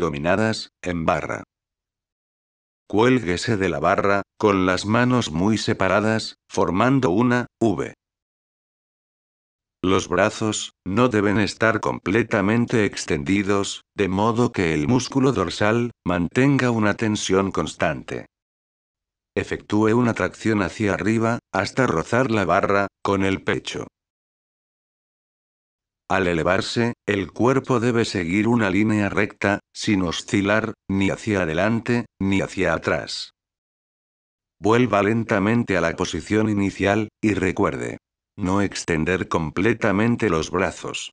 dominadas, en barra. Cuélguese de la barra, con las manos muy separadas, formando una V. Los brazos, no deben estar completamente extendidos, de modo que el músculo dorsal, mantenga una tensión constante. Efectúe una tracción hacia arriba, hasta rozar la barra, con el pecho. Al elevarse, el cuerpo debe seguir una línea recta, sin oscilar, ni hacia adelante, ni hacia atrás. Vuelva lentamente a la posición inicial, y recuerde. No extender completamente los brazos.